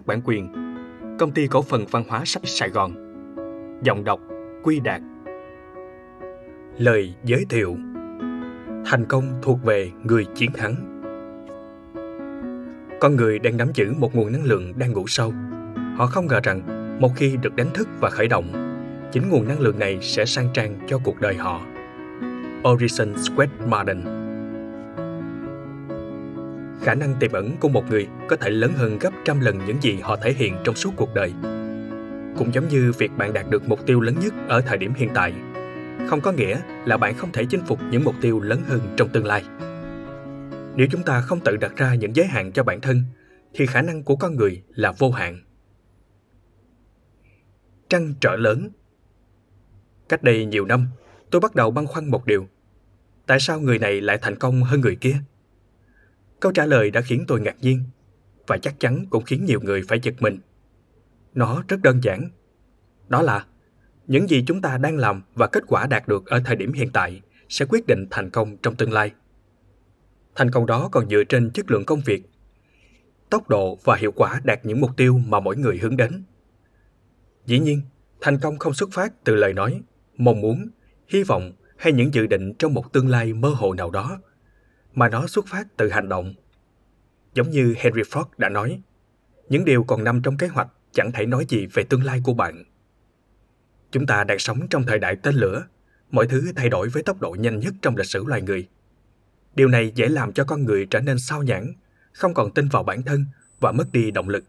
các bản quyền Công ty cổ phần văn hóa sách Sài Gòn Giọng đọc Quy Đạt Lời giới thiệu Thành công thuộc về người chiến thắng Con người đang nắm giữ một nguồn năng lượng đang ngủ sâu Họ không ngờ rằng một khi được đánh thức và khởi động Chính nguồn năng lượng này sẽ sang trang cho cuộc đời họ Orison Square Marden khả năng tiềm ẩn của một người có thể lớn hơn gấp trăm lần những gì họ thể hiện trong suốt cuộc đời. Cũng giống như việc bạn đạt được mục tiêu lớn nhất ở thời điểm hiện tại, không có nghĩa là bạn không thể chinh phục những mục tiêu lớn hơn trong tương lai. Nếu chúng ta không tự đặt ra những giới hạn cho bản thân, thì khả năng của con người là vô hạn. Trăn trở lớn Cách đây nhiều năm, tôi bắt đầu băn khoăn một điều. Tại sao người này lại thành công hơn người kia? Câu trả lời đã khiến tôi ngạc nhiên và chắc chắn cũng khiến nhiều người phải giật mình. Nó rất đơn giản. Đó là những gì chúng ta đang làm và kết quả đạt được ở thời điểm hiện tại sẽ quyết định thành công trong tương lai. Thành công đó còn dựa trên chất lượng công việc, tốc độ và hiệu quả đạt những mục tiêu mà mỗi người hướng đến. Dĩ nhiên, thành công không xuất phát từ lời nói, mong muốn, hy vọng hay những dự định trong một tương lai mơ hồ nào đó mà nó xuất phát từ hành động. Giống như Henry Ford đã nói, những điều còn nằm trong kế hoạch chẳng thể nói gì về tương lai của bạn. Chúng ta đang sống trong thời đại tên lửa, mọi thứ thay đổi với tốc độ nhanh nhất trong lịch sử loài người. Điều này dễ làm cho con người trở nên sao nhãn, không còn tin vào bản thân và mất đi động lực.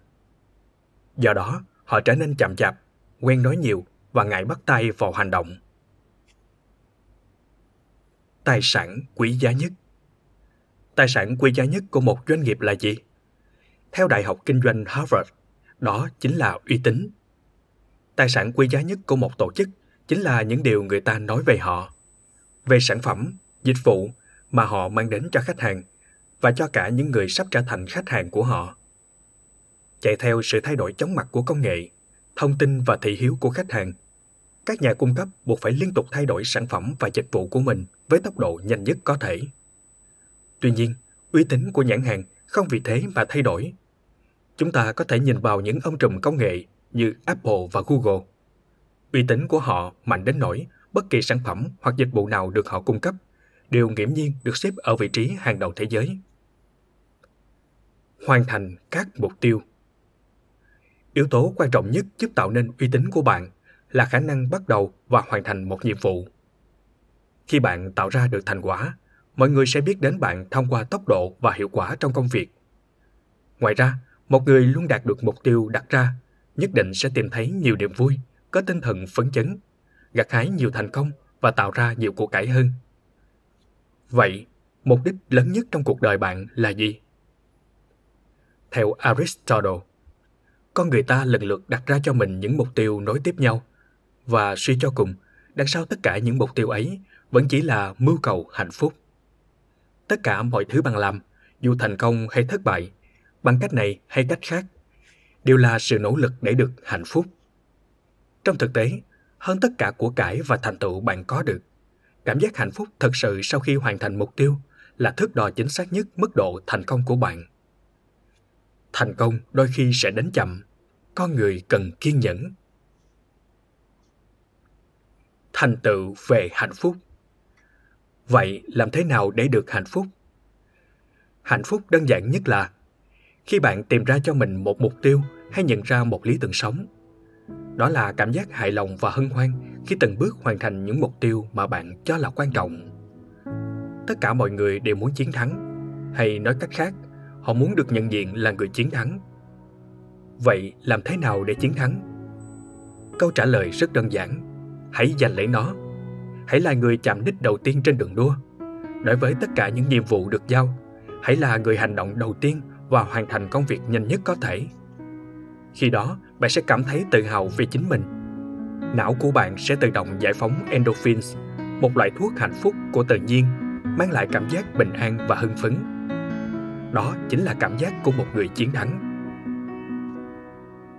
Do đó, họ trở nên chậm chạp, quen nói nhiều và ngại bắt tay vào hành động. Tài sản quý giá nhất tài sản quý giá nhất của một doanh nghiệp là gì? Theo Đại học Kinh doanh Harvard, đó chính là uy tín. Tài sản quý giá nhất của một tổ chức chính là những điều người ta nói về họ, về sản phẩm, dịch vụ mà họ mang đến cho khách hàng và cho cả những người sắp trở thành khách hàng của họ. Chạy theo sự thay đổi chóng mặt của công nghệ, thông tin và thị hiếu của khách hàng, các nhà cung cấp buộc phải liên tục thay đổi sản phẩm và dịch vụ của mình với tốc độ nhanh nhất có thể. Tuy nhiên, uy tín của nhãn hàng không vì thế mà thay đổi. Chúng ta có thể nhìn vào những ông trùm công nghệ như Apple và Google. Uy tín của họ mạnh đến nỗi bất kỳ sản phẩm hoặc dịch vụ nào được họ cung cấp đều nghiễm nhiên được xếp ở vị trí hàng đầu thế giới. Hoàn thành các mục tiêu Yếu tố quan trọng nhất giúp tạo nên uy tín của bạn là khả năng bắt đầu và hoàn thành một nhiệm vụ. Khi bạn tạo ra được thành quả, mọi người sẽ biết đến bạn thông qua tốc độ và hiệu quả trong công việc. Ngoài ra, một người luôn đạt được mục tiêu đặt ra nhất định sẽ tìm thấy nhiều niềm vui, có tinh thần phấn chấn, gặt hái nhiều thành công và tạo ra nhiều của cải hơn. Vậy, mục đích lớn nhất trong cuộc đời bạn là gì? Theo Aristotle, con người ta lần lượt đặt ra cho mình những mục tiêu nối tiếp nhau và suy cho cùng, đằng sau tất cả những mục tiêu ấy vẫn chỉ là mưu cầu hạnh phúc tất cả mọi thứ bạn làm, dù thành công hay thất bại, bằng cách này hay cách khác, đều là sự nỗ lực để được hạnh phúc. Trong thực tế, hơn tất cả của cải và thành tựu bạn có được, cảm giác hạnh phúc thật sự sau khi hoàn thành mục tiêu là thước đo chính xác nhất mức độ thành công của bạn. Thành công đôi khi sẽ đến chậm, con người cần kiên nhẫn. Thành tựu về hạnh phúc Vậy làm thế nào để được hạnh phúc? Hạnh phúc đơn giản nhất là khi bạn tìm ra cho mình một mục tiêu hay nhận ra một lý tưởng sống. Đó là cảm giác hài lòng và hân hoan khi từng bước hoàn thành những mục tiêu mà bạn cho là quan trọng. Tất cả mọi người đều muốn chiến thắng, hay nói cách khác, họ muốn được nhận diện là người chiến thắng. Vậy làm thế nào để chiến thắng? Câu trả lời rất đơn giản, hãy giành lấy nó hãy là người chạm đích đầu tiên trên đường đua. Đối với tất cả những nhiệm vụ được giao, hãy là người hành động đầu tiên và hoàn thành công việc nhanh nhất có thể. Khi đó, bạn sẽ cảm thấy tự hào về chính mình. Não của bạn sẽ tự động giải phóng endorphins, một loại thuốc hạnh phúc của tự nhiên, mang lại cảm giác bình an và hưng phấn. Đó chính là cảm giác của một người chiến thắng.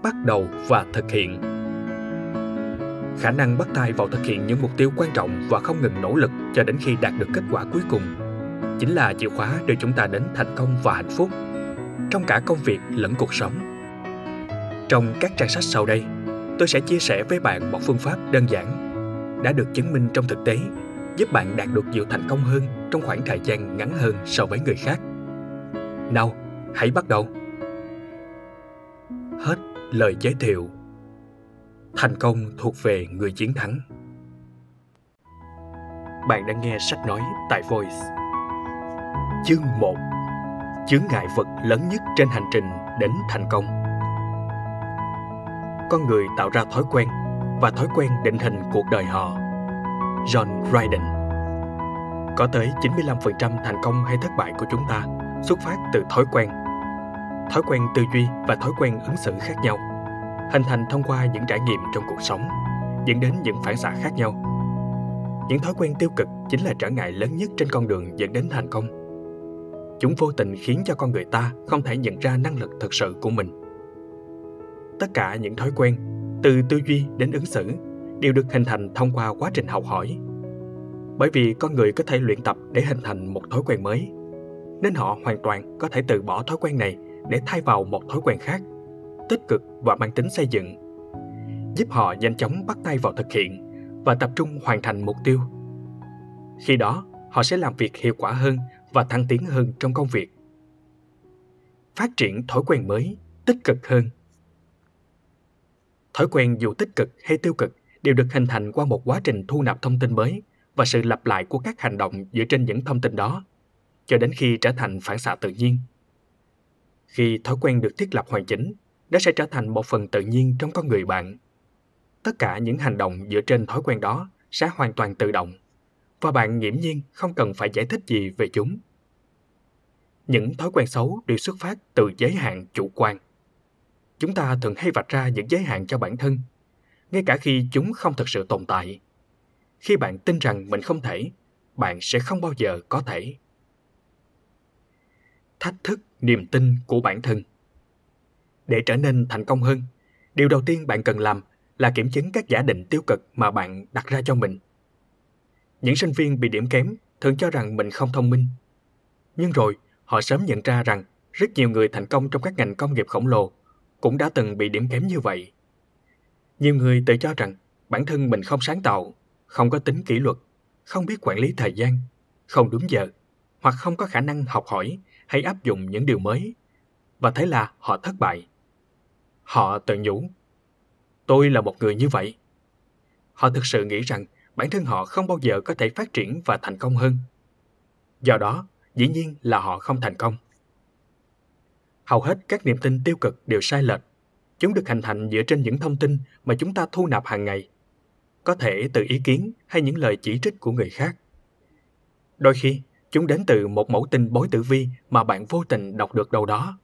Bắt đầu và thực hiện khả năng bắt tay vào thực hiện những mục tiêu quan trọng và không ngừng nỗ lực cho đến khi đạt được kết quả cuối cùng chính là chìa khóa đưa chúng ta đến thành công và hạnh phúc trong cả công việc lẫn cuộc sống trong các trang sách sau đây tôi sẽ chia sẻ với bạn một phương pháp đơn giản đã được chứng minh trong thực tế giúp bạn đạt được nhiều thành công hơn trong khoảng thời gian ngắn hơn so với người khác nào hãy bắt đầu hết lời giới thiệu thành công thuộc về người chiến thắng bạn đang nghe sách nói tại voice chương 1 chướng ngại vật lớn nhất trên hành trình đến thành công con người tạo ra thói quen và thói quen định hình cuộc đời họ John Ryden Có tới 95% thành công hay thất bại của chúng ta xuất phát từ thói quen. Thói quen tư duy và thói quen ứng xử khác nhau hình thành thông qua những trải nghiệm trong cuộc sống, dẫn đến những phản xạ khác nhau. Những thói quen tiêu cực chính là trở ngại lớn nhất trên con đường dẫn đến thành công. Chúng vô tình khiến cho con người ta không thể nhận ra năng lực thực sự của mình. Tất cả những thói quen, từ tư duy đến ứng xử, đều được hình thành thông qua quá trình học hỏi. Bởi vì con người có thể luyện tập để hình thành một thói quen mới, nên họ hoàn toàn có thể từ bỏ thói quen này để thay vào một thói quen khác – tích cực và mang tính xây dựng, giúp họ nhanh chóng bắt tay vào thực hiện và tập trung hoàn thành mục tiêu. Khi đó, họ sẽ làm việc hiệu quả hơn và thăng tiến hơn trong công việc. Phát triển thói quen mới, tích cực hơn. Thói quen dù tích cực hay tiêu cực đều được hình thành qua một quá trình thu nạp thông tin mới và sự lặp lại của các hành động dựa trên những thông tin đó cho đến khi trở thành phản xạ tự nhiên. Khi thói quen được thiết lập hoàn chỉnh, nó sẽ trở thành một phần tự nhiên trong con người bạn. Tất cả những hành động dựa trên thói quen đó sẽ hoàn toàn tự động và bạn nghiễm nhiên không cần phải giải thích gì về chúng. Những thói quen xấu đều xuất phát từ giới hạn chủ quan. Chúng ta thường hay vạch ra những giới hạn cho bản thân, ngay cả khi chúng không thực sự tồn tại. Khi bạn tin rằng mình không thể, bạn sẽ không bao giờ có thể. Thách thức niềm tin của bản thân để trở nên thành công hơn, điều đầu tiên bạn cần làm là kiểm chứng các giả định tiêu cực mà bạn đặt ra cho mình. Những sinh viên bị điểm kém thường cho rằng mình không thông minh. Nhưng rồi, họ sớm nhận ra rằng rất nhiều người thành công trong các ngành công nghiệp khổng lồ cũng đã từng bị điểm kém như vậy. Nhiều người tự cho rằng bản thân mình không sáng tạo, không có tính kỷ luật, không biết quản lý thời gian, không đúng giờ, hoặc không có khả năng học hỏi hay áp dụng những điều mới. Và thế là họ thất bại. Họ tự nhủ, tôi là một người như vậy. Họ thực sự nghĩ rằng bản thân họ không bao giờ có thể phát triển và thành công hơn. Do đó, dĩ nhiên là họ không thành công. Hầu hết các niềm tin tiêu cực đều sai lệch. Chúng được hình thành dựa trên những thông tin mà chúng ta thu nạp hàng ngày, có thể từ ý kiến hay những lời chỉ trích của người khác. Đôi khi, chúng đến từ một mẫu tin bối tử vi mà bạn vô tình đọc được đâu đó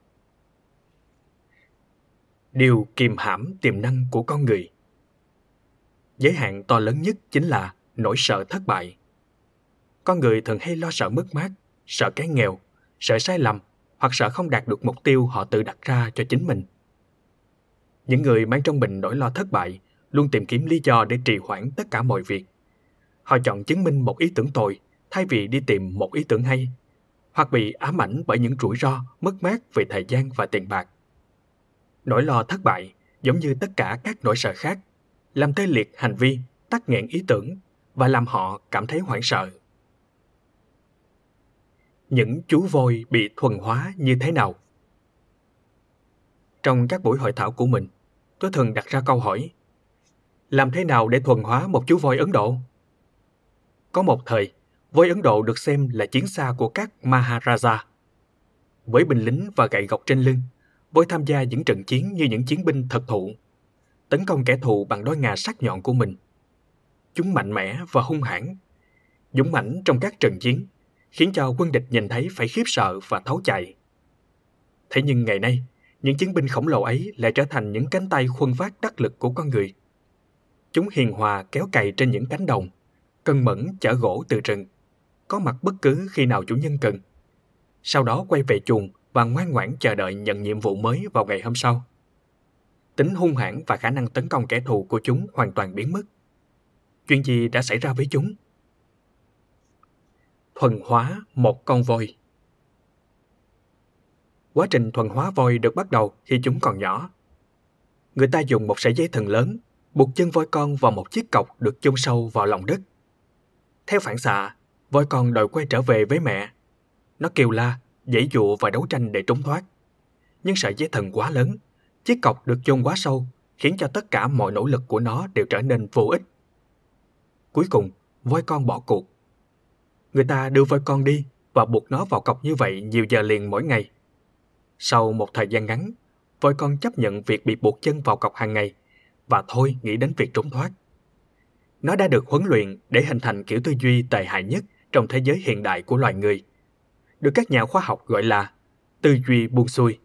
điều kiềm hãm tiềm năng của con người giới hạn to lớn nhất chính là nỗi sợ thất bại con người thường hay lo sợ mất mát sợ cái nghèo sợ sai lầm hoặc sợ không đạt được mục tiêu họ tự đặt ra cho chính mình những người mang trong mình nỗi lo thất bại luôn tìm kiếm lý do để trì hoãn tất cả mọi việc họ chọn chứng minh một ý tưởng tồi thay vì đi tìm một ý tưởng hay hoặc bị ám ảnh bởi những rủi ro mất mát về thời gian và tiền bạc Nỗi lo thất bại, giống như tất cả các nỗi sợ khác, làm tê liệt hành vi, tắc nghẽn ý tưởng và làm họ cảm thấy hoảng sợ. Những chú voi bị thuần hóa như thế nào? Trong các buổi hội thảo của mình, tôi thường đặt ra câu hỏi Làm thế nào để thuần hóa một chú voi Ấn Độ? Có một thời, voi Ấn Độ được xem là chiến xa của các Maharaja. Với binh lính và gậy gộc trên lưng, Bối tham gia những trận chiến như những chiến binh thật thụ, tấn công kẻ thù bằng đôi ngà sắc nhọn của mình. Chúng mạnh mẽ và hung hãn, dũng mãnh trong các trận chiến, khiến cho quân địch nhìn thấy phải khiếp sợ và tháo chạy. Thế nhưng ngày nay, những chiến binh khổng lồ ấy lại trở thành những cánh tay khuân phát đắc lực của con người. Chúng hiền hòa kéo cày trên những cánh đồng, cân mẫn chở gỗ từ rừng, có mặt bất cứ khi nào chủ nhân cần. Sau đó quay về chuồng và ngoan ngoãn chờ đợi nhận nhiệm vụ mới vào ngày hôm sau. Tính hung hãn và khả năng tấn công kẻ thù của chúng hoàn toàn biến mất. Chuyện gì đã xảy ra với chúng? Thuần hóa một con voi Quá trình thuần hóa voi được bắt đầu khi chúng còn nhỏ. Người ta dùng một sợi dây thần lớn buộc chân voi con vào một chiếc cọc được chôn sâu vào lòng đất. Theo phản xạ, voi con đòi quay trở về với mẹ. Nó kêu la dãy dụa và đấu tranh để trốn thoát. Nhưng sợi dây thần quá lớn, chiếc cọc được chôn quá sâu, khiến cho tất cả mọi nỗ lực của nó đều trở nên vô ích. Cuối cùng, voi con bỏ cuộc. Người ta đưa voi con đi và buộc nó vào cọc như vậy nhiều giờ liền mỗi ngày. Sau một thời gian ngắn, voi con chấp nhận việc bị buộc chân vào cọc hàng ngày và thôi nghĩ đến việc trốn thoát. Nó đã được huấn luyện để hình thành kiểu tư duy tệ hại nhất trong thế giới hiện đại của loài người – được các nhà khoa học gọi là tư duy buông xuôi.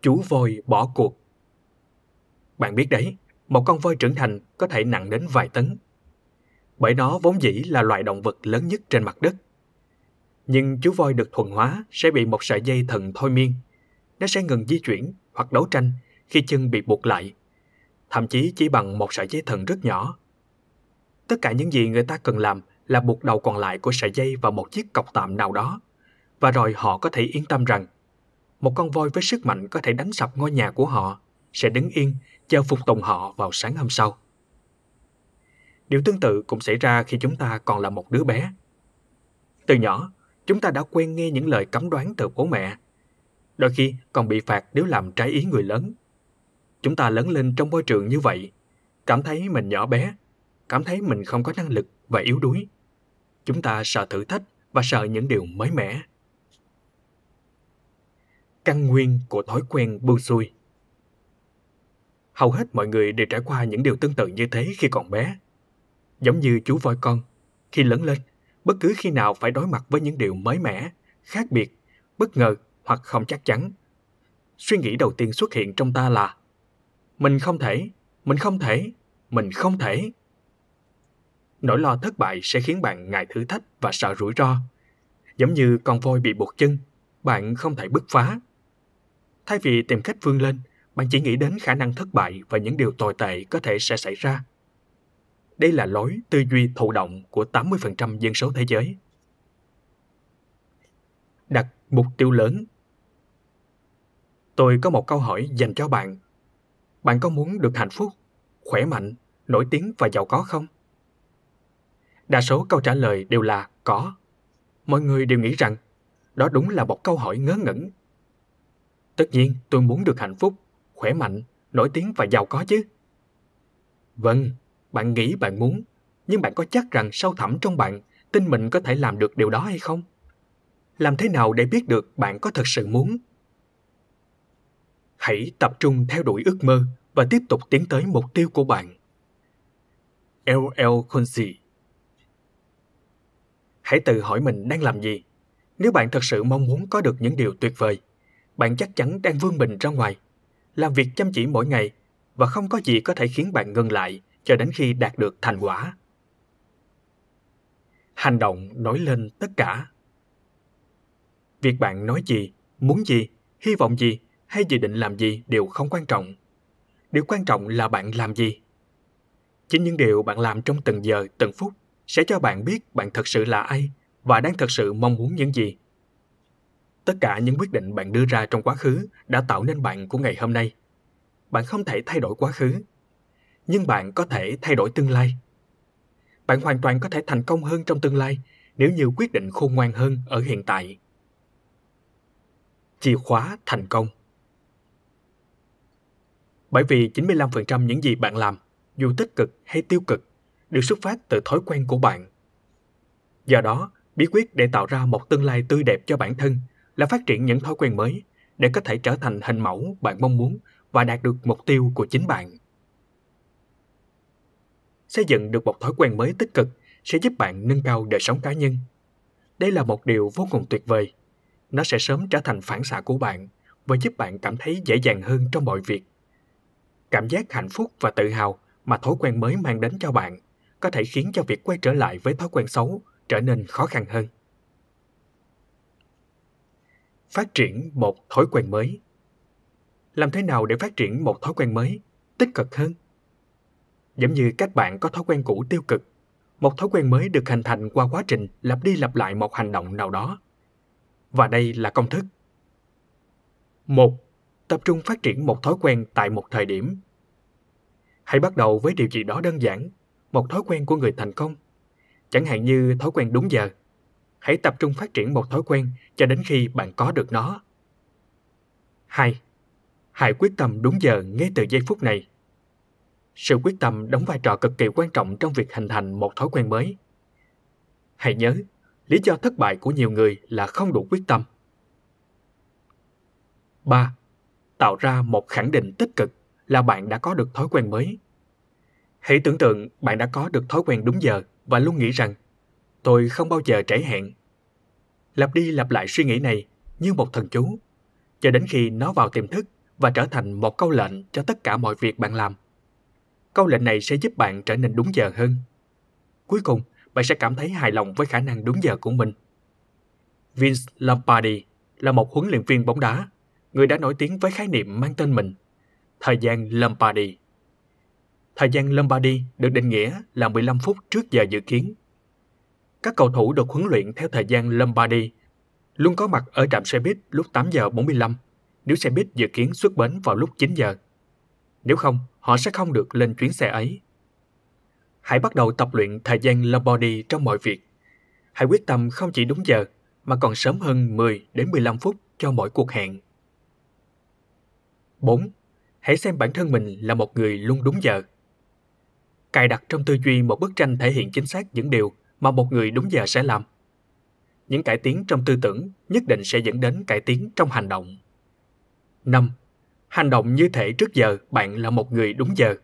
Chú voi bỏ cuộc Bạn biết đấy, một con voi trưởng thành có thể nặng đến vài tấn. Bởi nó vốn dĩ là loài động vật lớn nhất trên mặt đất. Nhưng chú voi được thuần hóa sẽ bị một sợi dây thần thôi miên. Nó sẽ ngừng di chuyển hoặc đấu tranh khi chân bị buộc lại, thậm chí chỉ bằng một sợi dây thần rất nhỏ. Tất cả những gì người ta cần làm là buộc đầu còn lại của sợi dây vào một chiếc cọc tạm nào đó, và rồi họ có thể yên tâm rằng một con voi với sức mạnh có thể đánh sập ngôi nhà của họ sẽ đứng yên chờ phục tùng họ vào sáng hôm sau. Điều tương tự cũng xảy ra khi chúng ta còn là một đứa bé. Từ nhỏ, chúng ta đã quen nghe những lời cấm đoán từ bố mẹ. Đôi khi còn bị phạt nếu làm trái ý người lớn. Chúng ta lớn lên trong môi trường như vậy, cảm thấy mình nhỏ bé, cảm thấy mình không có năng lực và yếu đuối. Chúng ta sợ thử thách và sợ những điều mới mẻ. Căn nguyên của thói quen bưu xuôi Hầu hết mọi người đều trải qua những điều tương tự như thế khi còn bé. Giống như chú voi con, khi lớn lên, bất cứ khi nào phải đối mặt với những điều mới mẻ, khác biệt, bất ngờ hoặc không chắc chắn. Suy nghĩ đầu tiên xuất hiện trong ta là Mình không thể, mình không thể, mình không thể nỗi lo thất bại sẽ khiến bạn ngại thử thách và sợ rủi ro. Giống như con voi bị buộc chân, bạn không thể bứt phá. Thay vì tìm cách vươn lên, bạn chỉ nghĩ đến khả năng thất bại và những điều tồi tệ có thể sẽ xảy ra. Đây là lối tư duy thụ động của 80% dân số thế giới. Đặt mục tiêu lớn Tôi có một câu hỏi dành cho bạn. Bạn có muốn được hạnh phúc, khỏe mạnh, nổi tiếng và giàu có không? Đa số câu trả lời đều là có. Mọi người đều nghĩ rằng đó đúng là một câu hỏi ngớ ngẩn. Tất nhiên tôi muốn được hạnh phúc, khỏe mạnh, nổi tiếng và giàu có chứ. Vâng, bạn nghĩ bạn muốn, nhưng bạn có chắc rằng sâu thẳm trong bạn tin mình có thể làm được điều đó hay không? Làm thế nào để biết được bạn có thật sự muốn? Hãy tập trung theo đuổi ước mơ và tiếp tục tiến tới mục tiêu của bạn. L.L. Khonsey Hãy tự hỏi mình đang làm gì. Nếu bạn thật sự mong muốn có được những điều tuyệt vời, bạn chắc chắn đang vươn mình ra ngoài, làm việc chăm chỉ mỗi ngày và không có gì có thể khiến bạn ngừng lại cho đến khi đạt được thành quả. Hành động nói lên tất cả. Việc bạn nói gì, muốn gì, hy vọng gì hay dự định làm gì đều không quan trọng. Điều quan trọng là bạn làm gì. Chính những điều bạn làm trong từng giờ, từng phút sẽ cho bạn biết bạn thật sự là ai và đang thật sự mong muốn những gì. Tất cả những quyết định bạn đưa ra trong quá khứ đã tạo nên bạn của ngày hôm nay. Bạn không thể thay đổi quá khứ, nhưng bạn có thể thay đổi tương lai. Bạn hoàn toàn có thể thành công hơn trong tương lai nếu như quyết định khôn ngoan hơn ở hiện tại. Chìa khóa thành công Bởi vì 95% những gì bạn làm, dù tích cực hay tiêu cực, được xuất phát từ thói quen của bạn. Do đó, bí quyết để tạo ra một tương lai tươi đẹp cho bản thân là phát triển những thói quen mới để có thể trở thành hình mẫu bạn mong muốn và đạt được mục tiêu của chính bạn. Xây dựng được một thói quen mới tích cực sẽ giúp bạn nâng cao đời sống cá nhân. Đây là một điều vô cùng tuyệt vời. Nó sẽ sớm trở thành phản xạ của bạn và giúp bạn cảm thấy dễ dàng hơn trong mọi việc. Cảm giác hạnh phúc và tự hào mà thói quen mới mang đến cho bạn có thể khiến cho việc quay trở lại với thói quen xấu trở nên khó khăn hơn. Phát triển một thói quen mới Làm thế nào để phát triển một thói quen mới, tích cực hơn? Giống như các bạn có thói quen cũ tiêu cực, một thói quen mới được hình thành qua quá trình lặp đi lặp lại một hành động nào đó. Và đây là công thức. một Tập trung phát triển một thói quen tại một thời điểm. Hãy bắt đầu với điều gì đó đơn giản một thói quen của người thành công. Chẳng hạn như thói quen đúng giờ. Hãy tập trung phát triển một thói quen cho đến khi bạn có được nó. Hai, Hãy quyết tâm đúng giờ ngay từ giây phút này. Sự quyết tâm đóng vai trò cực kỳ quan trọng trong việc hình thành một thói quen mới. Hãy nhớ, lý do thất bại của nhiều người là không đủ quyết tâm. 3. Tạo ra một khẳng định tích cực là bạn đã có được thói quen mới Hãy tưởng tượng bạn đã có được thói quen đúng giờ và luôn nghĩ rằng tôi không bao giờ trễ hẹn. Lặp đi lặp lại suy nghĩ này như một thần chú, cho đến khi nó vào tiềm thức và trở thành một câu lệnh cho tất cả mọi việc bạn làm. Câu lệnh này sẽ giúp bạn trở nên đúng giờ hơn. Cuối cùng, bạn sẽ cảm thấy hài lòng với khả năng đúng giờ của mình. Vince Lombardi là một huấn luyện viên bóng đá, người đã nổi tiếng với khái niệm mang tên mình, thời gian Lombardi. Thời gian Lombardi được định nghĩa là 15 phút trước giờ dự kiến. Các cầu thủ được huấn luyện theo thời gian Lombardi, luôn có mặt ở trạm xe buýt lúc 8 giờ 45 nếu xe buýt dự kiến xuất bến vào lúc 9 giờ. Nếu không, họ sẽ không được lên chuyến xe ấy. Hãy bắt đầu tập luyện thời gian Lombardi trong mọi việc. Hãy quyết tâm không chỉ đúng giờ mà còn sớm hơn 10 đến 15 phút cho mỗi cuộc hẹn. 4. Hãy xem bản thân mình là một người luôn đúng giờ cài đặt trong tư duy một bức tranh thể hiện chính xác những điều mà một người đúng giờ sẽ làm. Những cải tiến trong tư tưởng nhất định sẽ dẫn đến cải tiến trong hành động. 5. Hành động như thể trước giờ bạn là một người đúng giờ.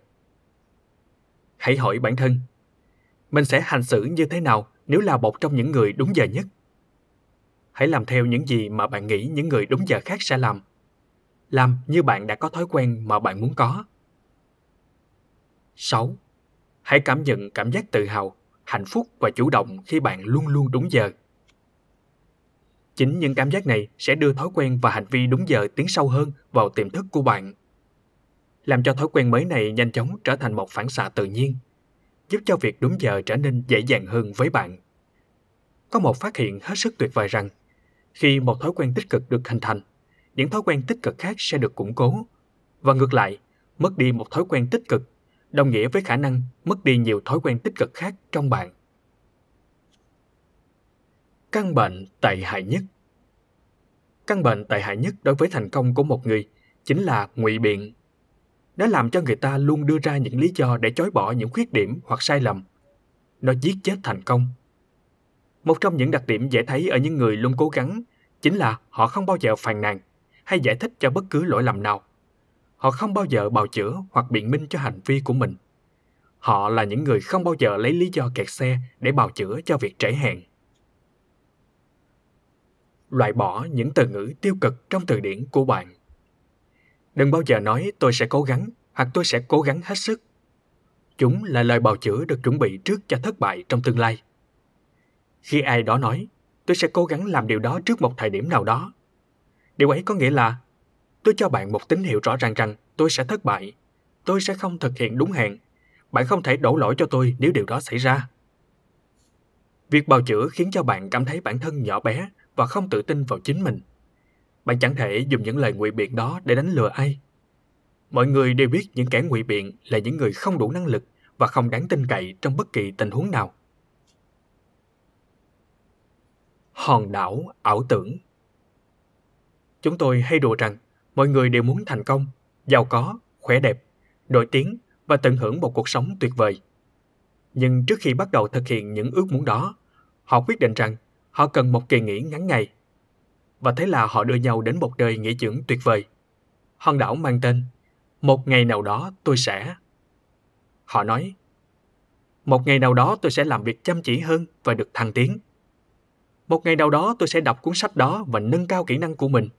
Hãy hỏi bản thân, mình sẽ hành xử như thế nào nếu là một trong những người đúng giờ nhất? Hãy làm theo những gì mà bạn nghĩ những người đúng giờ khác sẽ làm. Làm như bạn đã có thói quen mà bạn muốn có. 6 Hãy cảm nhận cảm giác tự hào, hạnh phúc và chủ động khi bạn luôn luôn đúng giờ. Chính những cảm giác này sẽ đưa thói quen và hành vi đúng giờ tiến sâu hơn vào tiềm thức của bạn. Làm cho thói quen mới này nhanh chóng trở thành một phản xạ tự nhiên, giúp cho việc đúng giờ trở nên dễ dàng hơn với bạn. Có một phát hiện hết sức tuyệt vời rằng, khi một thói quen tích cực được hình thành, những thói quen tích cực khác sẽ được củng cố. Và ngược lại, mất đi một thói quen tích cực đồng nghĩa với khả năng mất đi nhiều thói quen tích cực khác trong bạn. Căn bệnh tệ hại nhất Căn bệnh tệ hại nhất đối với thành công của một người chính là ngụy biện. Nó làm cho người ta luôn đưa ra những lý do để chối bỏ những khuyết điểm hoặc sai lầm. Nó giết chết thành công. Một trong những đặc điểm dễ thấy ở những người luôn cố gắng chính là họ không bao giờ phàn nàn hay giải thích cho bất cứ lỗi lầm nào Họ không bao giờ bào chữa hoặc biện minh cho hành vi của mình. Họ là những người không bao giờ lấy lý do kẹt xe để bào chữa cho việc trễ hẹn. Loại bỏ những từ ngữ tiêu cực trong từ điển của bạn. Đừng bao giờ nói tôi sẽ cố gắng hoặc tôi sẽ cố gắng hết sức. Chúng là lời bào chữa được chuẩn bị trước cho thất bại trong tương lai. Khi ai đó nói, tôi sẽ cố gắng làm điều đó trước một thời điểm nào đó. Điều ấy có nghĩa là Tôi cho bạn một tín hiệu rõ ràng rằng tôi sẽ thất bại. Tôi sẽ không thực hiện đúng hẹn. Bạn không thể đổ lỗi cho tôi nếu điều đó xảy ra. Việc bào chữa khiến cho bạn cảm thấy bản thân nhỏ bé và không tự tin vào chính mình. Bạn chẳng thể dùng những lời ngụy biện đó để đánh lừa ai. Mọi người đều biết những kẻ ngụy biện là những người không đủ năng lực và không đáng tin cậy trong bất kỳ tình huống nào. Hòn đảo ảo tưởng Chúng tôi hay đùa rằng mọi người đều muốn thành công, giàu có, khỏe đẹp, nổi tiếng và tận hưởng một cuộc sống tuyệt vời. Nhưng trước khi bắt đầu thực hiện những ước muốn đó, họ quyết định rằng họ cần một kỳ nghỉ ngắn ngày. Và thế là họ đưa nhau đến một đời nghỉ dưỡng tuyệt vời. Hòn đảo mang tên Một ngày nào đó tôi sẽ. Họ nói, một ngày nào đó tôi sẽ làm việc chăm chỉ hơn và được thăng tiến. Một ngày nào đó tôi sẽ đọc cuốn sách đó và nâng cao kỹ năng của mình –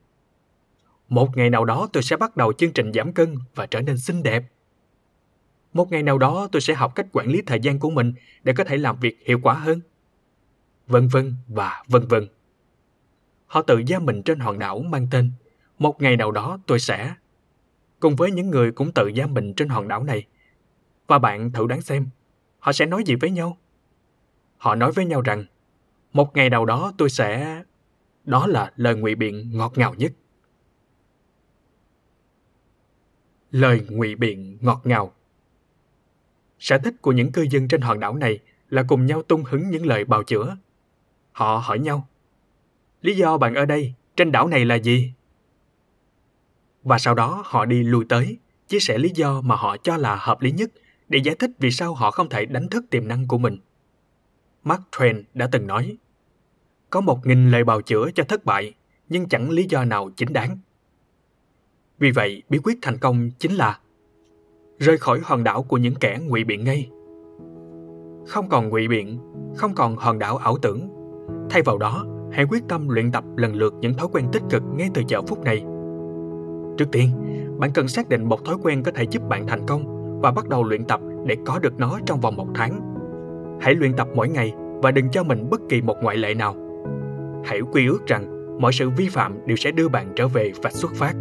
một ngày nào đó tôi sẽ bắt đầu chương trình giảm cân và trở nên xinh đẹp. Một ngày nào đó tôi sẽ học cách quản lý thời gian của mình để có thể làm việc hiệu quả hơn. Vân vân và vân vân. Họ tự gia mình trên hòn đảo mang tên Một ngày nào đó tôi sẽ cùng với những người cũng tự giam mình trên hòn đảo này. Và bạn thử đoán xem, họ sẽ nói gì với nhau? Họ nói với nhau rằng, một ngày nào đó tôi sẽ... Đó là lời ngụy biện ngọt ngào nhất. lời ngụy biện ngọt ngào. Sở thích của những cư dân trên hòn đảo này là cùng nhau tung hứng những lời bào chữa. Họ hỏi nhau, lý do bạn ở đây, trên đảo này là gì? Và sau đó họ đi lùi tới, chia sẻ lý do mà họ cho là hợp lý nhất để giải thích vì sao họ không thể đánh thức tiềm năng của mình. Mark Twain đã từng nói, có một nghìn lời bào chữa cho thất bại, nhưng chẳng lý do nào chính đáng. Vì vậy, bí quyết thành công chính là rời khỏi hòn đảo của những kẻ ngụy biện ngay. Không còn ngụy biện, không còn hòn đảo ảo tưởng. Thay vào đó, hãy quyết tâm luyện tập lần lượt những thói quen tích cực ngay từ giờ phút này. Trước tiên, bạn cần xác định một thói quen có thể giúp bạn thành công và bắt đầu luyện tập để có được nó trong vòng một tháng. Hãy luyện tập mỗi ngày và đừng cho mình bất kỳ một ngoại lệ nào. Hãy quy ước rằng mọi sự vi phạm đều sẽ đưa bạn trở về vạch xuất phát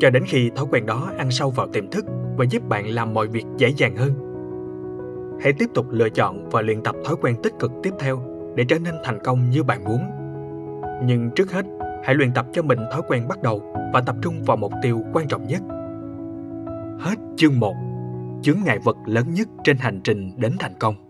cho đến khi thói quen đó ăn sâu vào tiềm thức và giúp bạn làm mọi việc dễ dàng hơn. Hãy tiếp tục lựa chọn và luyện tập thói quen tích cực tiếp theo để trở nên thành công như bạn muốn. Nhưng trước hết, hãy luyện tập cho mình thói quen bắt đầu và tập trung vào mục tiêu quan trọng nhất. Hết chương 1. Chướng ngại vật lớn nhất trên hành trình đến thành công.